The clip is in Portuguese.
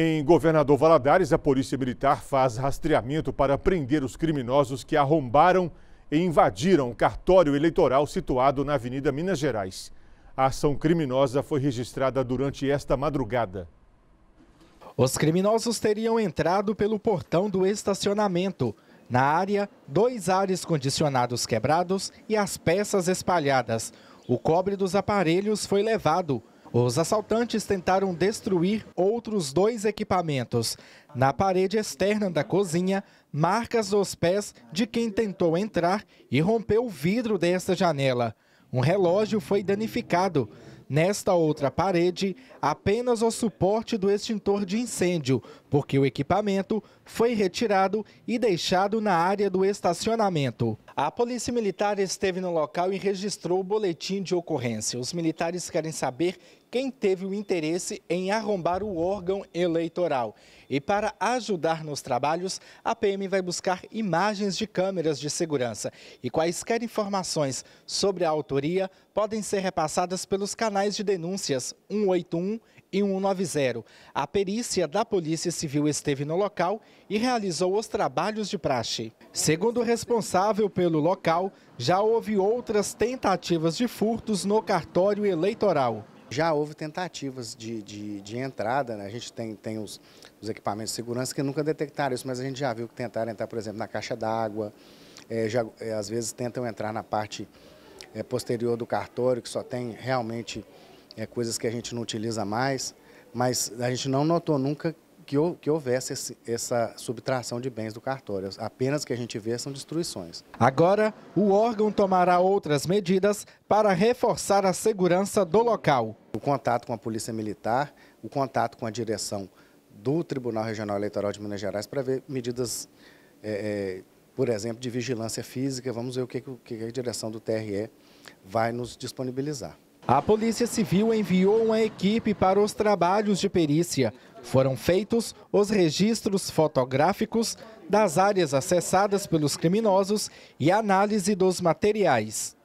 Em Governador Valadares, a Polícia Militar faz rastreamento para prender os criminosos que arrombaram e invadiram o cartório eleitoral situado na Avenida Minas Gerais. A ação criminosa foi registrada durante esta madrugada. Os criminosos teriam entrado pelo portão do estacionamento. Na área, dois ares condicionados quebrados e as peças espalhadas. O cobre dos aparelhos foi levado. Os assaltantes tentaram destruir outros dois equipamentos. Na parede externa da cozinha, marcas dos pés de quem tentou entrar e rompeu o vidro desta janela. Um relógio foi danificado. Nesta outra parede, apenas o suporte do extintor de incêndio, porque o equipamento foi retirado e deixado na área do estacionamento. A Polícia Militar esteve no local e registrou o boletim de ocorrência. Os militares querem saber quem teve o interesse em arrombar o órgão eleitoral. E para ajudar nos trabalhos, a PM vai buscar imagens de câmeras de segurança. E quaisquer informações sobre a autoria podem ser repassadas pelos canais de denúncias 181 e 190. A perícia da Polícia Civil esteve no local e realizou os trabalhos de praxe. Segundo o responsável pelo local, já houve outras tentativas de furtos no cartório eleitoral. Já houve tentativas de, de, de entrada, né? a gente tem, tem os, os, equipamentos de segurança que nunca detectaram isso, mas a gente já viu que tentaram entrar, por exemplo, na caixa d'água, é, já, é, às vezes tentam entrar na parte é, posterior do cartório, que só tem realmente é, coisas que a gente não utiliza mais, mas a gente não notou nunca que, que houvesse esse, essa subtração de bens do cartório. Apenas que a gente vê são destruições. Agora, o órgão tomará outras medidas para reforçar a segurança do local. O contato com a Polícia Militar, o contato com a direção do Tribunal Regional Eleitoral de Minas Gerais para ver medidas, é, é, por exemplo, de vigilância física. Vamos ver o que, que a direção do TRE vai nos disponibilizar. A Polícia Civil enviou uma equipe para os trabalhos de perícia. Foram feitos os registros fotográficos das áreas acessadas pelos criminosos e análise dos materiais.